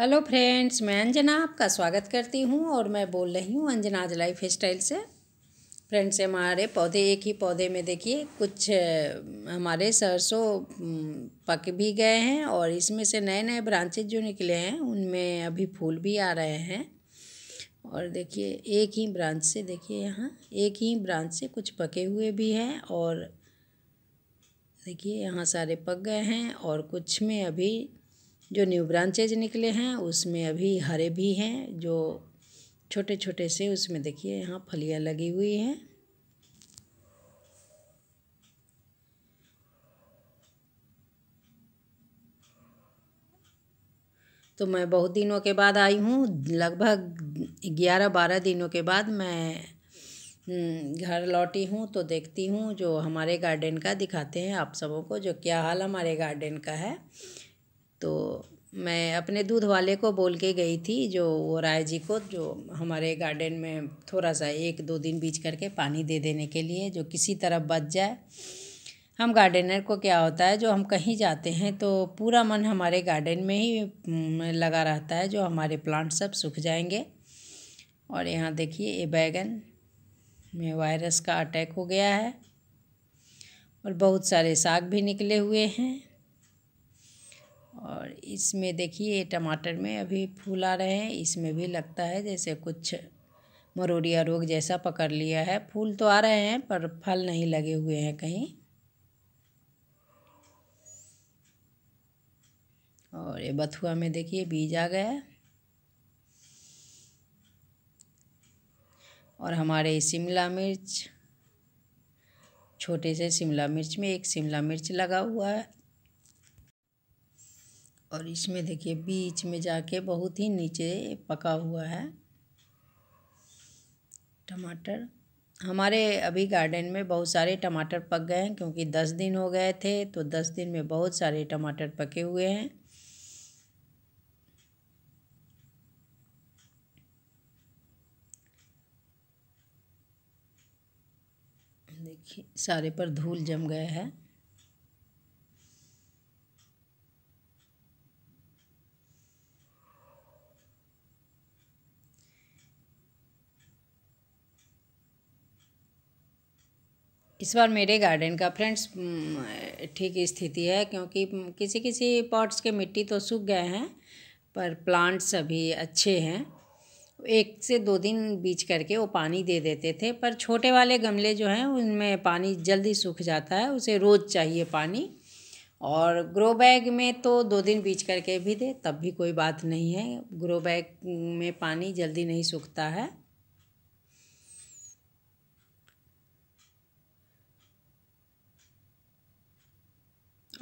hello friends मैं अंजना आपका स्वागत करती हूं और मैं बोल रही हूं अंजनाज लाइफ स्टाइल से फ्रेंड्स हमारे पौधे एक ही पौधे में देखिए कुछ हमारे सरसों पक भी गए हैं और इसमें से नए नए ब्रांचेज जो निकले हैं उनमें अभी फूल भी आ रहे हैं और देखिए एक ही ब्रांच से देखिए यहाँ एक ही ब्रांच से कुछ पके हुए भी हैं और देखिए यहाँ सारे पक गए हैं और कुछ में अभी जो न्यू ब्रांचेज निकले हैं उसमें अभी हरे भी हैं जो छोटे छोटे से उसमें देखिए यहाँ फलियाँ लगी हुई हैं तो मैं बहुत दिनों के बाद आई हूँ लगभग ग्यारह बारह दिनों के बाद मैं हम्म, घर लौटी हूँ तो देखती हूँ जो हमारे गार्डन का दिखाते हैं आप सबों को जो क्या हाल हमारे गार्डन का है तो मैं अपने दूध वाले को बोल के गई थी जो वो राय जी को जो हमारे गार्डन में थोड़ा सा एक दो दिन बीच करके पानी दे देने के लिए जो किसी तरह बच जाए हम गार्डनर को क्या होता है जो हम कहीं जाते हैं तो पूरा मन हमारे गार्डन में ही लगा रहता है जो हमारे प्लांट सब सूख जाएंगे और यहाँ देखिए ये बैगन में वायरस का अटैक हो गया है और बहुत सारे साग भी निकले हुए हैं और इसमें देखिए टमाटर में अभी फूल आ रहे हैं इसमें भी लगता है जैसे कुछ मरोड़िया रोग जैसा पकड़ लिया है फूल तो आ रहे हैं पर फल नहीं लगे हुए हैं कहीं और ये बथुआ में देखिए बीज आ गया और हमारे शिमला मिर्च छोटे से शिमला मिर्च में एक शिमला मिर्च लगा हुआ है और इसमें देखिए बीच में जाके बहुत ही नीचे पका हुआ है टमाटर हमारे अभी गार्डन में बहुत सारे टमाटर पक गए हैं क्योंकि दस दिन हो गए थे तो दस दिन में बहुत सारे टमाटर पके हुए हैं देखिए सारे पर धूल जम गया है इस बार मेरे गार्डन का फ्रेंड्स हम्म, ठीक स्थिति है क्योंकि किसी किसी पॉट्स के मिट्टी तो सूख गए हैं पर प्लांट्स अभी अच्छे हैं एक से दो दिन बीच करके वो पानी दे देते थे पर छोटे वाले गमले जो हैं उनमें पानी जल्दी सूख जाता है उसे रोज़ चाहिए पानी और ग्रो बैग में तो दो दिन बीच करके भी दे तब भी कोई बात नहीं है ग्रो बैग में पानी जल्दी नहीं सूखता है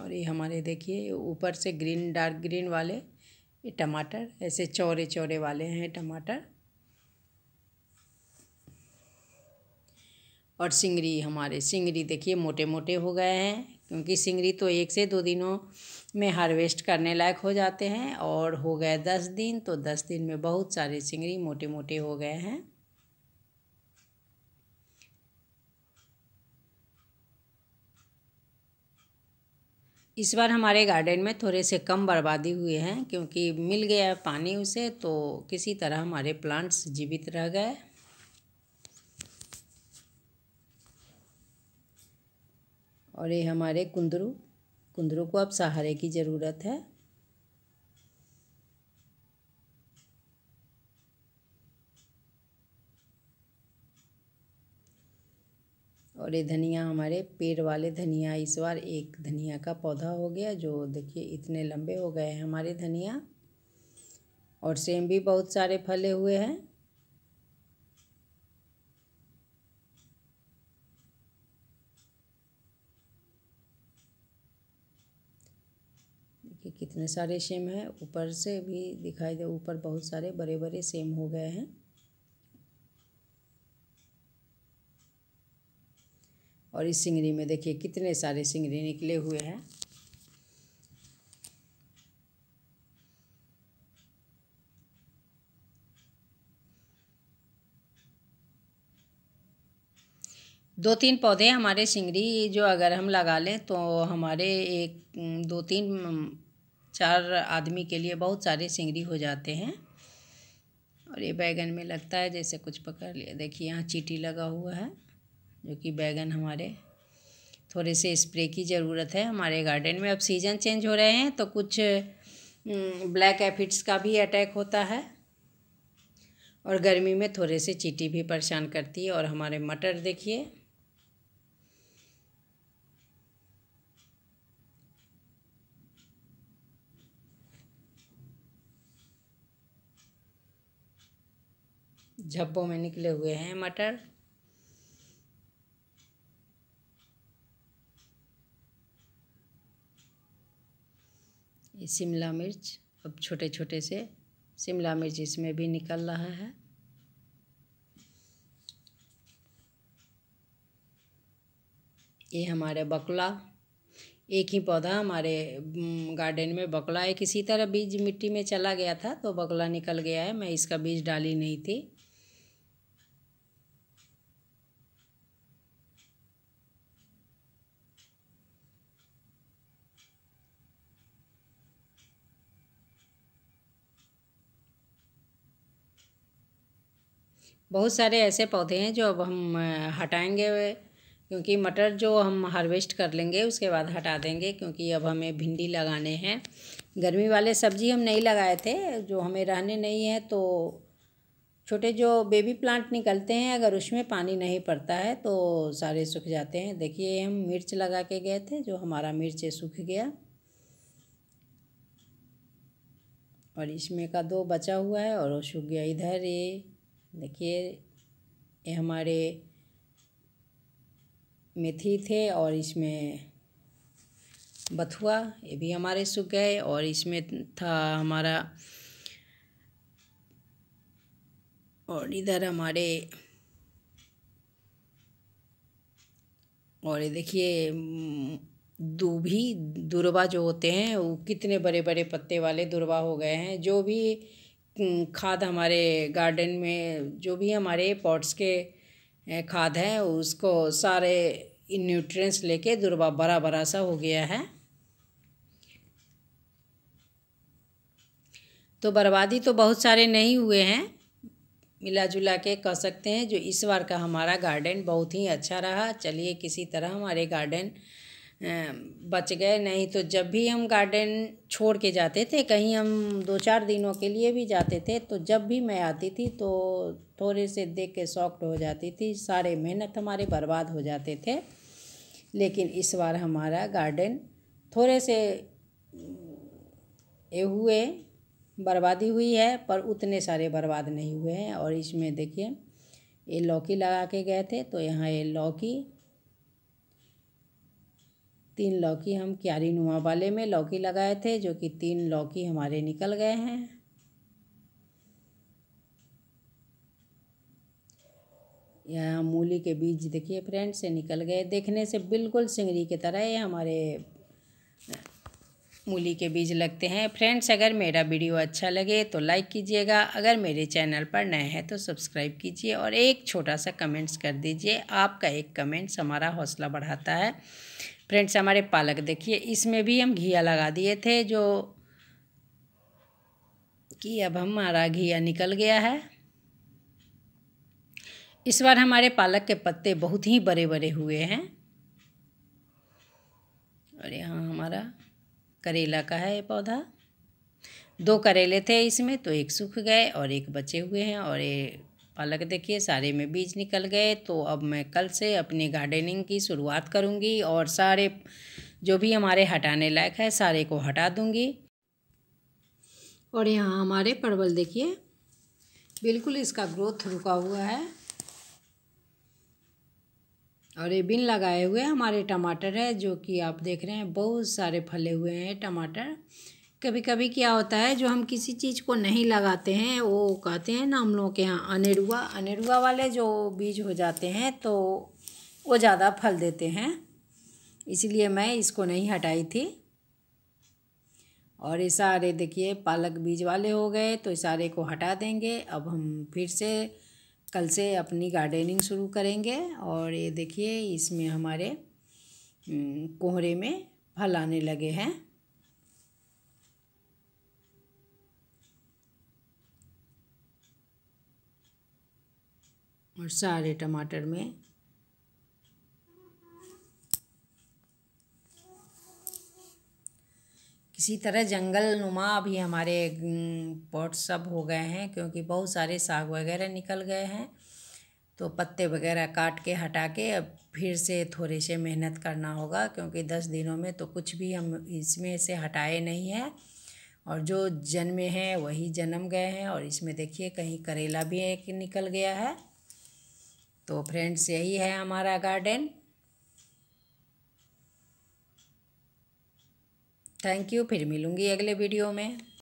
और ये हमारे देखिए ऊपर से ग्रीन डार्क ग्रीन वाले ये टमाटर ऐसे चौड़े चौड़े वाले हैं टमाटर और सिंगरी हमारे सिंगरी देखिए मोटे मोटे हो गए हैं क्योंकि सिंगरी तो एक से दो दिनों में हार्वेस्ट करने लायक हो जाते हैं और हो गए दस दिन तो दस दिन में बहुत सारे सिंगरी मोटे मोटे हो गए हैं इस बार हमारे गार्डन में थोड़े से कम बर्बादी हुई है क्योंकि मिल गया पानी उसे तो किसी तरह हमारे प्लांट्स जीवित रह गए और ये हमारे कुंदरू कुंदरू को अब सहारे की ज़रूरत है और ये धनिया हमारे पेड़ वाले धनिया इस बार एक धनिया का पौधा हो गया जो देखिए इतने लंबे हो गए हैं हमारे धनिया और सेम भी बहुत सारे फले हुए हैं देखिए कितने सारे सेम हैं ऊपर से भी दिखाई दे ऊपर बहुत सारे बड़े बड़े सेम हो गए हैं और इस सिंगरी में देखिए कितने सारे सिंगरी निकले हुए हैं दो तीन पौधे हमारे सिंगरी जो अगर हम लगा लें तो हमारे एक दो तीन चार आदमी के लिए बहुत सारे सिंगरी हो जाते हैं और ये बैगन में लगता है जैसे कुछ पकड़ लिया देखिए यहाँ चीटी लगा हुआ है जो कि बैगन हमारे थोड़े से स्प्रे की ज़रूरत है हमारे गार्डन में अब सीज़न चेंज हो रहे हैं तो कुछ ब्लैक हम्म, एफिड्स का भी अटैक होता है और गर्मी में थोड़े से चीटी भी परेशान करती है और हमारे मटर देखिए झप्पों में निकले हुए हैं मटर ये शिमला मिर्च अब छोटे छोटे से शिमला मिर्च इसमें भी निकल रहा है ये हमारे बकला एक ही पौधा हमारे गार्डन में बकला है किसी तरह बीज मिट्टी में चला गया था तो बकला निकल गया है मैं इसका बीज डाली नहीं थी बहुत सारे ऐसे पौधे हैं जो अब हम हटाएंगे क्योंकि मटर जो हम हार्वेस्ट कर लेंगे उसके बाद हटा देंगे क्योंकि अब हमें भिंडी लगाने हैं गर्मी वाले सब्जी हम नहीं लगाए थे जो हमें रहने नहीं है तो छोटे जो बेबी प्लांट निकलते हैं अगर उसमें पानी नहीं पड़ता है तो सारे सूख जाते हैं देखिए हम मिर्च लगा के गए थे जो हमारा मिर्च सूख गया और इसमें का दो बचा हुआ है और वो सूख गया इधर ये देखिए ये हमारे मेथी थे और इसमें बथुआ ये भी हमारे सूख गए और इसमें था हमारा और इधर हमारे और ये देखिए दूभी दुर्वा जो होते हैं वो कितने बड़े बड़े पत्ते वाले दुर्वा हो गए हैं जो भी खाद हमारे गार्डन में जो भी हमारे पॉट्स के खाद हैं उसको सारे न्यूट्रिएंट्स लेके दुर्बा बड़ा बरा सा हो गया है तो बर्बादी तो बहुत सारे नहीं हुए हैं मिला जुला के कह सकते हैं जो इस बार का हमारा गार्डन बहुत ही अच्छा रहा चलिए किसी तरह हमारे गार्डन बच गए नहीं तो जब भी हम गार्डन छोड़ के जाते थे कहीं हम दो चार दिनों के लिए भी जाते थे तो जब भी मैं आती थी तो थोड़े से देख के सॉफ्ट हो जाती थी सारे मेहनत हमारे बर्बाद हो जाते थे लेकिन इस बार हमारा गार्डन थोड़े से ये हुए बर्बादी हुई है पर उतने सारे बर्बाद नहीं हुए हैं और इसमें देखिए ये लौकी लगा के गए थे तो यहाँ ये लौकी तीन लौकी हम क्यारी नुमा वाले में लौकी लगाए थे जो कि तीन लौकी हमारे निकल गए हैं यह मूली के बीज देखिए फ्रेंड्स से निकल गए देखने से बिल्कुल सिंगरी की तरह ये हमारे मूली के बीज लगते हैं फ्रेंड्स अगर मेरा वीडियो अच्छा लगे तो लाइक कीजिएगा अगर मेरे चैनल पर नए हैं तो सब्सक्राइब कीजिए और एक छोटा सा कमेंट्स कर दीजिए आपका एक कमेंट्स हमारा हौसला बढ़ाता है फ्रेंड्स हमारे पालक देखिए इसमें भी हम घिया लगा दिए थे जो कि अब हमारा घिया निकल गया है इस बार हमारे पालक के पत्ते बहुत ही बड़े बड़े हुए हैं और यहाँ हमारा करेला का है ये पौधा दो करेले थे इसमें तो एक सूख गए और एक बचे हुए हैं और ये पालक देखिए सारे में बीज निकल गए तो अब मैं कल से अपनी गार्डनिंग की शुरुआत करूँगी और सारे जो भी हमारे हटाने लायक है सारे को हटा दूँगी और यहाँ हमारे परवल देखिए बिल्कुल इसका ग्रोथ रुका हुआ है और ये बिन लगाए हुए हमारे टमाटर है जो कि आप देख रहे हैं बहुत सारे फले हुए हैं टमाटर कभी कभी क्या होता है जो हम किसी चीज़ को नहीं लगाते हैं वो कहते हैं ना हम लोगों के यहाँ अनेरुआ अनेरुआ वाले जो बीज हो जाते हैं तो वो ज़्यादा फल देते हैं इसलिए मैं इसको नहीं हटाई थी और ये सारे देखिए पालक बीज वाले हो गए तो इस सारे को हटा देंगे अब हम फिर से कल से अपनी गार्डनिंग शुरू करेंगे और ये देखिए इसमें हमारे कोहरे में फल आने लगे हैं और सारे टमाटर में किसी तरह जंगल नुमा अभी हमारे पॉट सब हो गए हैं क्योंकि बहुत सारे साग वगैरह निकल गए हैं तो पत्ते वगैरह काट के हटा के अब फिर से थोड़े से मेहनत करना होगा क्योंकि दस दिनों में तो कुछ भी हम इसमें से हटाए नहीं हैं और जो जन्मे हैं वही जन्म गए हैं और इसमें देखिए कहीं करेला भी एक निकल गया है तो फ्रेंड्स यही है हमारा गार्डन थैंक यू फिर मिलूंगी अगले वीडियो में